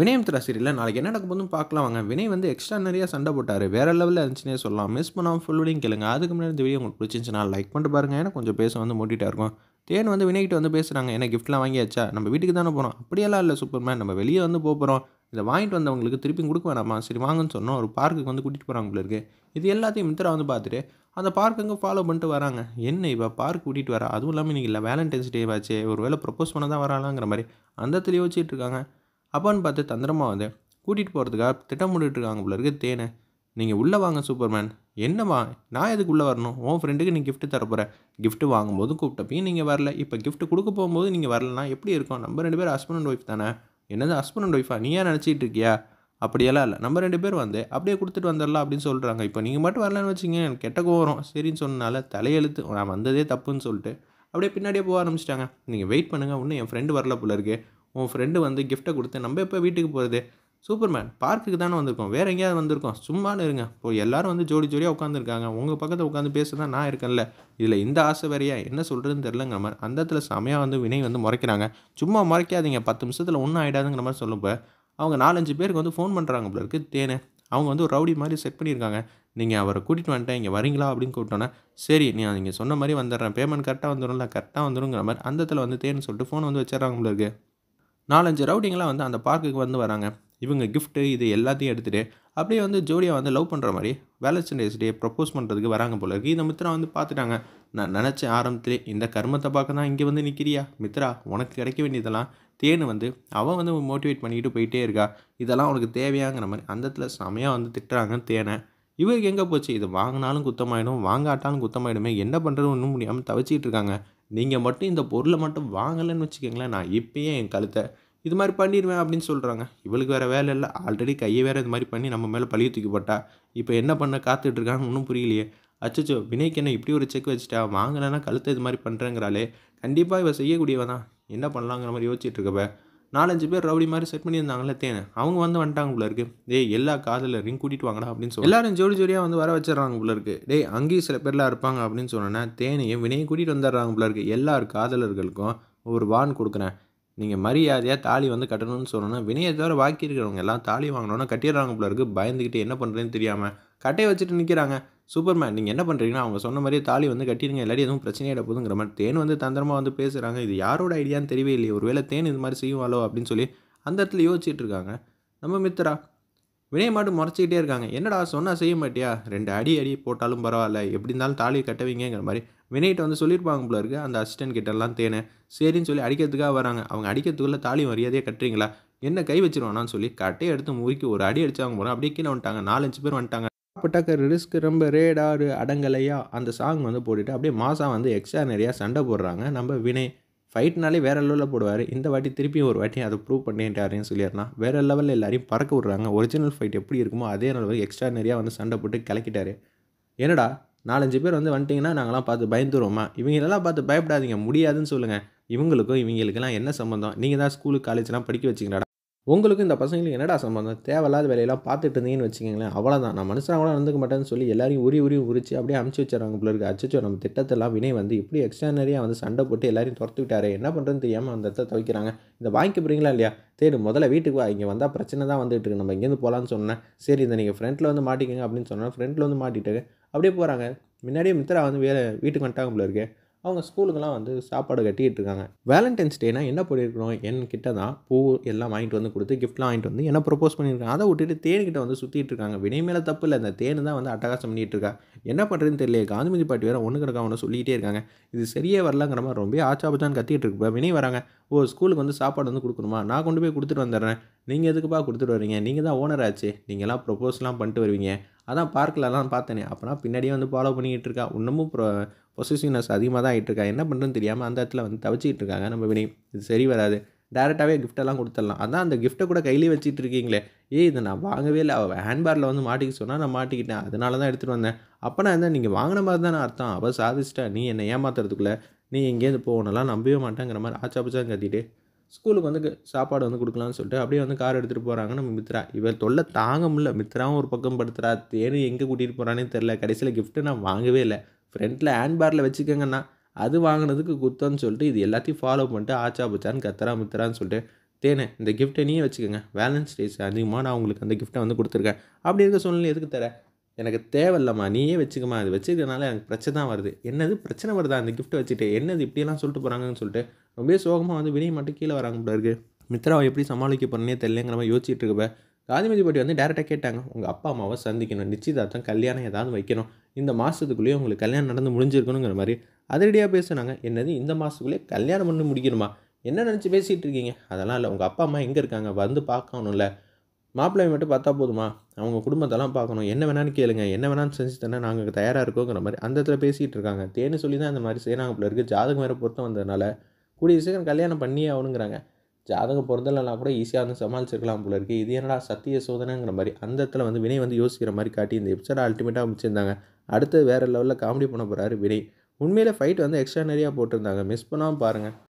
வினயம்த்ரா சீரியலில் நாளைக்கு என்ன நடக்கும் போதும் பார்க்கலாம் வாங்க வினய் வந்து எக்ஸ்ட்ரா நிறையா சண்டை போட்டார் வேறு லெவலில் இருந்துச்சுன்னே சொல்லலாம் மிஸ் பண்ணாமல் ஃபுல்லுடையும் கேளுங்க அதுக்கு முன்னாடி இந்த வீடியோ உங்களுக்கு பிடிச்சிருந்துச்சுன்னா லைக் பண்ணிட்டு பாருங்கள் ஏன்னா கொஞ்சம் பேச வந்து மூட்டிகிட்டா இருக்கும் தேன் வந்து வினய்கிட்ட வந்து பேசுகிறாங்க என்ன கிஃப்ட்லாம் வாங்கியாச்சா நம்ம வீட்டுக்கு தானே போகிறோம் அப்படியெல்லாம் இல்லை சூப்பர்மேன் நம்ம வெளியே வந்து போகிறோம் இதை வாங்கிட்டு வந்தவங்களுக்கு திருப்பி கொடுக்க வேணாமா சரி வாங்கன்னு சொன்னோம் ஒரு பார்க்குக்கு வந்து கூட்டிகிட்டு போகிறாங்க உங்களுக்கு இது எல்லாத்தையும் மித்திரா வந்து பார்த்துட்டு அந்த பார்க்குங்க ஃபாலோ பண்ணிட்டு வராங்க என்ன இப்போ பார்க் கூட்டிகிட்டு வரா அதுவும் இல்லாமல் இன்றைக்கி இல்லை வேலண்டைன்ஸ் டே வாச்சு ஒரு வேளை ப்ரப்போஸ் பண்ண தான் வராங்கிற மாதிரி அந்த இடத்துல யோசிச்சுட்டு இருக்காங்க அப்பான்னு பார்த்து தந்திரமாக வந்து கூட்டிகிட்டு போகிறதுக்காக திட்டமிட்டு இருக்காங்க போல இருக்க தேனை நீங்கள் உள்ளே வாங்க சூப்பர்மேன் என்னவா நான் எதுக்கு உள்ளே வரணும் உன் ஃப்ரெண்டுக்கு நீ கிஃப்ட்டு தரப்போகிறேன் கிஃப்ட்டு வாங்கும்போது கூப்பிட்டப்பையும் நீங்கள் வரல இப்போ கிஃப்ட்டு கொடுக்க போகும்போது நீங்கள் வரலன்னா எப்படி இருக்கும் நம்ம ரெண்டு பேர் ஹஸ்பண்ட் அண்ட் ஒய்ஃப் தானே என்னது ஹஸ்பண்ட் அண்ட் ஒய்ஃபா நீயா நினச்சிட்டு இருக்கியா அப்படியெல்லாம் இல்லை நம்ம ரெண்டு பேர் வந்து அப்படியே கொடுத்துட்டு வந்துடலாம் அப்படின்னு சொல்கிறாங்க இப்போ நீங்கள் மட்டும் வரலன்னு வச்சிங்க எனக்கு கெட்ட கோவரம் சரின்னு சொன்னால தலையெழுத்து நான் வந்ததே தப்புன்னு சொல்லிட்டு அப்படியே பின்னாடியே போக ஆரம்பிச்சிட்டாங்க நீங்கள் வெயிட் பண்ணுங்கள் இன்னும் என் ஃப்ரெண்டு வரல போல இருக்குது உன் ஃப்ரெண்டு வந்து கிஃப்ட்டை கொடுத்து நம்ம எப்போ வீட்டுக்கு போகிறது சூப்பர்மேன் பார்க்குக்கு தானே வந்திருக்கோம் வேறு எங்கேயாவது வந்திருக்கோம் சும்மானு இருங்க இப்போ எல்லோரும் வந்து ஜோடி ஜோடியாக உட்காந்துருக்காங்க உங்கள் பக்கத்தில் உட்காந்து பேச தான் நான் இருக்கேன்ல இதில் இந்த ஆசை வேறையா என்ன சொல்கிறதுன்னு தெரிலங்கிற மாதிரி அந்த இடத்துல செமையாக வந்து வினை வந்து முறைக்கிறாங்க சும்மா முறைக்காதீங்க பத்து நிமிஷத்தில் ஒன்றும் ஆகிடாதுங்கிற மாதிரி சொல்லுப்போ அவங்க நாலஞ்சு பேருக்கு வந்து ஃபோன் பண்ணுறாங்க போல இருக்குது தேனே அவங்க வந்து ஒரு ரவுடி மாதிரி செட் பண்ணியிருக்காங்க நீங்கள் அவரை கூட்டிகிட்டு வந்துட்டேன் இங்கே வரீங்களா அப்படின்னு கூப்பிட்டோன்னே சரி நீ நீங்கள் சொன்ன மாதிரி வந்துடுறேன் பேமெண்ட் கரெக்டாக வந்துடும்ல கரெக்டாக வந்துடுங்கிற மாதிரி அந்த இடத்துல வந்து தேன்னு சொல்லிட்டு ஃபோன் வந்து வச்சிடறாங்க இருக்குது நாலஞ்சு ரவுடிங்கெலாம் வந்து அந்த பார்க்குக்கு வந்து வராங்க இவங்க கிஃப்ட்டு இது எல்லாத்தையும் எடுத்துகிட்டு அப்படியே வந்து ஜோடியாக வந்து லவ் பண்ணுற மாதிரி வேலண்டைன்ஸ் டே ப்ரப்போஸ் பண்ணுறதுக்கு வராங்க போல இருக்குது இந்த மித்ரா வந்து பார்த்துட்டாங்க நான் நினச்ச ஆரம்பத்திலே இந்த கர்மத்தை பார்க்க தான் இங்கே வந்து நிற்கிறியா மித்ரா உனக்கு கிடைக்க வேண்டியதெல்லாம் தேனு வந்து அவன் வந்து மோட்டிவேட் பண்ணிக்கிட்டு போயிட்டே இருக்கா இதெல்லாம் உனக்கு தேவையாங்கிற மாதிரி அந்த இடத்துல செமையாக வந்து திட்டுறாங்க தேனை இவருக்கு எங்கே போச்சு இது வாங்கினாலும் குத்தமாயிடும் வாங்காட்டாலும் குத்தமாயிடுமே என்ன பண்ணுறது ஒன்றும் முடியாமல் தவச்சிக்கிட்டு இருக்காங்க நீங்கள் மட்டும் இந்த பொருளை மட்டும் வாங்கலைன்னு வச்சுக்கோங்களேன் நான் இப்போயே என் கழுத்தை இது மாதிரி பண்ணிடுவேன் அப்படின்னு சொல்கிறாங்க இவளுக்கு வேறு வேலை இல்லை ஆல்ரெடி கையை வேறு இது மாதிரி பண்ணி நம்ம மேலே பழிய தூக்கிப்பட்டா இப்போ என்ன பண்ண காத்துட்ருக்காங்கன்னு ஒன்றும் புரியலையே அச்சோ வினைக்கு என்ன இப்படி ஒரு செக் வச்சுட்டா வாங்கலைன்னா கழுத்தை இது மாதிரி பண்ணுறேங்கிறாலே கண்டிப்பாக இவள் செய்யக்கூடியவ தான் என்ன பண்ணலாங்கிற மாதிரி யோசிச்சுட்டு இருக்கப்ப நாலஞ்சு பேர் ரவுடி மாதிரி செட் பண்ணியிருந்தாங்களே தேனை அவங்க வந்து வந்துட்டாங்க உள்ள இருக்கு டே எல்லா காதில் ரிங் கூட்டிட்டு வாங்கடா அப்படின்னு சொல்லி எல்லாரும் ஜோடி ஜோடியாக வந்து வர வச்சிடறாங்க உள்ள இருக்கு டே அங்கேயும் சில பேர்லாம் இருப்பாங்க அப்படின்னு சொன்னோன்னா தேனையும் வினையும் கூட்டிகிட்டு வந்துடுறாங்க உள்ள இருக்கு எல்லார் காதலர்களுக்கும் ஒரு வான் கொடுக்குறேன் நீங்கள் மரியாதையாக தாலி வந்து கட்டணும்னு சொன்னோன்னா வினையை தவிர பாக்கி இருக்கிறவங்க எல்லாம் தாலி வாங்கினோன்னா கட்டிடுறாங்க போல இருக்குது பயந்துக்கிட்டு என்ன பண்ணுறேன்னு தெரியாமல் கட்டையை வச்சுட்டு நிற்கிறாங்க சூப்பர்மேன் நீங்கள் என்ன பண்ணுறீங்கன்னா அவங்க சொன்ன மாதிரியே தாலி வந்து கட்டிடுங்க இல்லாட்டி எதுவும் பிரச்சனையிட போதுங்கிற மாதிரி தேன் வந்து தந்திரமாக வந்து பேசுகிறாங்க இது யாரோட ஐடியான்னு தெரியவே இல்லையே ஒருவேளை தேன் இது மாதிரி செய்வாளோ அப்படின்னு சொல்லி அந்த இடத்துல யோசிச்சுட்டு இருக்காங்க நம்ம மித்ரா வினய மாட்டு முறைச்சிக்கிட்டே இருக்காங்க என்னடா சொன்னால் செய்ய மாட்டியா ரெண்டு அடி அடி போட்டாலும் பரவாயில்ல எப்படி இருந்தாலும் தாலி கட்டவீங்கிற மாதிரி வினையிட்ட வந்து சொல்லியிருப்பாங்க போல இருக்குது அந்த அசிஸ்டன்ட் கிட்டலாம் தேனை சரின்னு சொல்லி அடிக்கிறதுக்காக வராங்க அவங்க அடிக்கிறதுக்குள்ளே தாலி மரியாதையாக கட்டுறீங்களா என்ன கை வச்சிருவானான்னு சொல்லி கட்டையை எடுத்து முறுக்கி ஒரு அடி அடிச்சாங்க போகிறோம் அப்படியே கீழே வந்துட்டாங்க நாலஞ்சு பேர் வந்துட்டாங்க டக்கு டக்கு ரிஸ்க் ரொம்ப ரேடாரு அடங்கலையா அந்த சாங் வந்து போட்டுட்டு அப்படியே மாதம் வந்து எக்ஸ்ட்ரா நிறையா சண்டை போடுறாங்க நம்ம வினை ஃபைட்னாலே வேறு லெவலில் போடுவார் இந்த வாட்டி திருப்பியும் ஒரு வாட்டி அதை ப்ரூவ் பண்ணிட்டாருன்னு சொல்லிடுறான் வேறு லெவலில் எல்லாரையும் பறக்க விட்றாங்க ஒரிஜினல் ஃபைட் எப்படி இருக்குமோ அதே அளவு எக்ஸ்ட்ரா நிறையா வந்து சண்டை போட்டு கிளக்கிட்டாரு என்னடா நாலஞ்சு பேர் வந்து வந்துட்டிங்கன்னா நாங்களாம் பார்த்து பயந்துருவோமா இவங்களெல்லாம் பார்த்து பயப்படாதீங்க முடியாதுன்னு சொல்லுங்கள் இவங்களுக்கும் இவங்களுக்கெல்லாம் என்ன சம்மந்தம் நீங்கள் தான் ஸ்கூலு காலேஜ்லாம் படிக்க வச்சிங்களா உங்களுக்கும் இந்த பசங்களுக்கு என்னடா சம்பந்தம் தேவையில்லாத வேலையெல்லாம் பார்த்துட்டு இருந்தீங்கன்னு வச்சுக்கோங்களேன் அவ்வளோதான் நான் மனுஷனாக கூட நடந்துக்க மாட்டேன்னு சொல்லி எல்லாரையும் உரி உரி உரிச்சு அப்படியே அமுச்சு வச்சிடறாங்க பிள்ளை இருக்குது அச்சோ நம்ம திட்டத்தெல்லாம் வினை வந்து இப்படி எக்ஸ்ட்ரானரியாக வந்து சண்டை போட்டு எல்லாரையும் துரத்து விட்டாரு என்ன பண்ணுறதுன்னு தெரியாமல் அந்த இடத்த துவைக்கிறாங்க இந்த வாங்கிக்க போகிறீங்களா இல்லையா தேடு முதல்ல வீட்டுக்கு வா இங்கே வந்தால் பிரச்சனை தான் வந்துட்டு இருக்கு நம்ம இங்கேருந்து போகலான்னு சொன்னேன் சரி இந்த நீங்கள் ஃப்ரெண்டில் வந்து மாட்டிக்கங்க அப்படின்னு சொன்னால் ஃப்ரெண்டில் வந்து மாட்டிட்டு அப்படியே போகிறாங்க முன்னாடியே மித்திரா வந்து வேறு வீட்டுக்கு வந்துட்டாங்க பிள்ளை இருக்கேன் அவங்க ஸ்கூலுக்கெல்லாம் வந்து சாப்பாடு கட்டிகிட்டு இருக்காங்க வேலண்டைன்ஸ் டேனா என்ன பண்ணியிருக்கணும் என்கிட்ட தான் பூ எல்லாம் வாங்கிட்டு வந்து கொடுத்து கிஃப்ட்லாம் வாங்கிட்டு வந்து என்ன ப்ரொப்போஸ் பண்ணியிருக்காங்க அதை விட்டுட்டு தேன்கிட்ட வந்து சுற்றிட்டு இருக்காங்க வினை மேலே தப்பு இல்லை அந்த தேன் தான் வந்து அட்டகாசம் பண்ணிகிட்டு இருக்கா என்ன பண்ணுறதுன்னு தெரியல காந்திமதி பாட்டி வேறு ஒன்று கிடக்க அவனை சொல்லிகிட்டே இருக்காங்க இது சரியே வரலங்கிற மாதிரி ரொம்ப ஆச்சாபச்சான்னு கத்திட்டு இருக்கு வினை வராங்க ஓ ஸ்கூலுக்கு வந்து சாப்பாடு வந்து கொடுக்கணுமா நான் கொண்டு போய் கொடுத்துட்டு வந்துடுறேன் நீங்கள் எதுக்குப்பா கொடுத்துட்டு வரீங்க நீங்கள் தான் ஓனர் ஆச்சு நீங்களாம் ப்ரொப்போஸ்லாம் பண்ணிட்டு வருவீங்க அதான் பார்க்கிலலாம் பார்த்தேனே அப்போனா பின்னாடியே வந்து ஃபாலோ பண்ணிக்கிட்டு இருக்கா இன்னமும் பொசிசிவ்னஸ் அதிகமாக தான் ஆகிட்டு இருக்காங்க என்ன பண்ணுறதுன்னு தெரியாமல் அந்த இடத்துல வந்து தவிச்சிக்கிட்டு இருக்காங்க நம்ம வினய் இது சரி வராது டேரெக்டாகவே கிஃப்ட்டெல்லாம் கொடுத்துடலாம் அதான் அந்த கிஃப்ட்டை கூட கையிலே வச்சுட்டு இருக்கீங்களே ஏ இதை நான் வாங்கவே இல்லை அவள் பேரில் வந்து மாட்டிக்க சொன்னால் நான் மாட்டிக்கிட்டேன் அதனால தான் எடுத்துகிட்டு வந்தேன் அப்போ நான் இருந்தால் நீங்கள் வாங்கின மாதிரி தானே அர்த்தம் அவள் சாதிச்சிட்டா நீ என்னை ஏமாத்துறதுக்குள்ளே நீ எங்கேயாவது போகணும்லாம் நம்பவே மாட்டேங்கிற மாதிரி ஆச்சா பச்சாங்க கத்திட்டு ஸ்கூலுக்கு வந்து சாப்பாடு வந்து கொடுக்கலான்னு சொல்லிட்டு அப்படியே வந்து கார் எடுத்துகிட்டு போகிறாங்க நம்ம மித்ரா இவர் தொல்லை தாங்க முடியல மித்ராவும் ஒரு பக்கம் படுத்துறா தேனும் எங்கே கூட்டிகிட்டு போகிறானே தெரில கடைசியில் கிஃப்ட்டு நான் வாங்கவே இல்லை ஃப்ரெண்டில் ஹேண்ட் பேரில் வச்சுக்கோங்கண்ணா அது வாங்கினதுக்கு குத்தம்னு சொல்லிட்டு இது எல்லாத்தையும் ஃபாலோ பண்ணிட்டு ஆச்சா புச்சான்னு கத்தரா முத்தரான்னு சொல்லிட்டு தேனே இந்த கிஃப்ட்டை நீயே வச்சுக்கோங்க வேலன்ஸ் டேஸ் அதிகமாக நான் உங்களுக்கு அந்த கிஃப்ட்டை வந்து கொடுத்துருக்கேன் அப்படி இருக்க சூழ்நிலை எதுக்கு தர எனக்கு தேவையில்லம்மா நீயே வச்சுக்கம்மா அது வச்சுக்கிறதுனால எனக்கு பிரச்சனை தான் வருது என்னது பிரச்சனை வருதா அந்த கிஃப்ட்டை வச்சுட்டு என்னது இப்படியெல்லாம் சொல்லிட்டு போகிறாங்கன்னு சொல்லிட்டு ரொம்பவே சோகமாக வந்து வினய் மட்டும் கீழே வராங்க போல இருக்குது மித்ராவை எப்படி சமாளிக்க போகிறேன்னே தெரியலங்கிற மாதிரி யோசிச்சுட்டு இருக்கப்ப ராஜமதிபதி வந்து டேரெக்டாக கேட்டாங்க உங்கள் அப்பா அம்மாவை சந்திக்கணும் நிச்சயதார்த்தம் கல்யாணம் ஏதாவது வைக்கணும் இந்த மாதத்துக்குள்ளேயே உங்களுக்கு கல்யாணம் நடந்து முடிஞ்சிருக்கணுங்கிற மாதிரி அதிரடியாக பேசுனாங்க என்னது இந்த மாதத்துக்குள்ளேயே கல்யாணம் பண்ணி முடிக்கணுமா என்ன நினச்சி பேசிகிட்டு இருக்கீங்க அதெல்லாம் இல்லை உங்கள் அப்பா அம்மா எங்கே இருக்காங்க வந்து பார்க்கணும்ல மாப்பிள்ளையை மட்டும் பார்த்தா போதுமா அவங்க குடும்பத்தெல்லாம் பார்க்கணும் என்ன வேணாலும் கேளுங்க என்ன வேணாலும் செஞ்சு தானே நாங்கள் தயாராக இருக்கோங்கிற மாதிரி அந்த இடத்துல பேசிகிட்டு இருக்காங்க தேனு சொல்லி தான் அந்த மாதிரி செய்கிறாங்க பிள்ளை இருக்குது ஜாதகம் வேறு பொருத்தம் வந்ததுனால கூடிய சீக்கிரம் கல்யாணம் பண்ணியே ஆகணுங்கிறாங்க ஜாதகம் பிறந்தலைனா கூட ஈஸியாக வந்து சமாளிச்சிருக்கலாம் போல இருக்குது இது என்னடா சத்திய சோதனைங்கிற மாதிரி அந்த இடத்துல வந்து வினய் வந்து யோசிக்கிற மாதிரி காட்டி இந்த எபிசோட அல்டிமேட்டாக அமைச்சிருந்தாங்க அடுத்து வேறு லெவலில் காமெடி பண்ண போகிறாரு வினய் உண்மையில் ஃபைட் வந்து எக்ஸ்ட்ரானரியாக போட்டிருந்தாங்க மிஸ் பண்ணாமல் பாருங்கள்